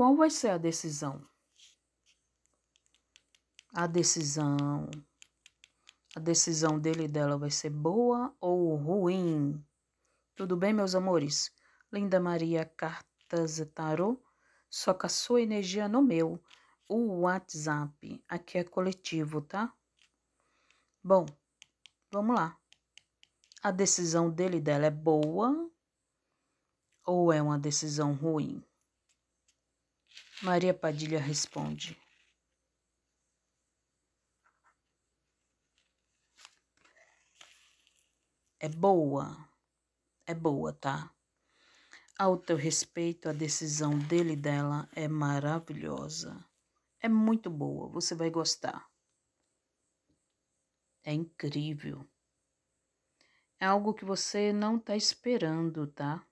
Qual vai ser a decisão? A decisão. A decisão dele e dela vai ser boa ou ruim? Tudo bem, meus amores? Linda Maria Cartas Tarô, soca sua energia no meu, o WhatsApp. Aqui é coletivo, tá? Bom, vamos lá. A decisão dele e dela é boa ou é uma decisão ruim? Maria Padilha responde. É boa, é boa, tá? Ao teu respeito, a decisão dele e dela é maravilhosa. É muito boa, você vai gostar. É incrível. É algo que você não tá esperando, tá?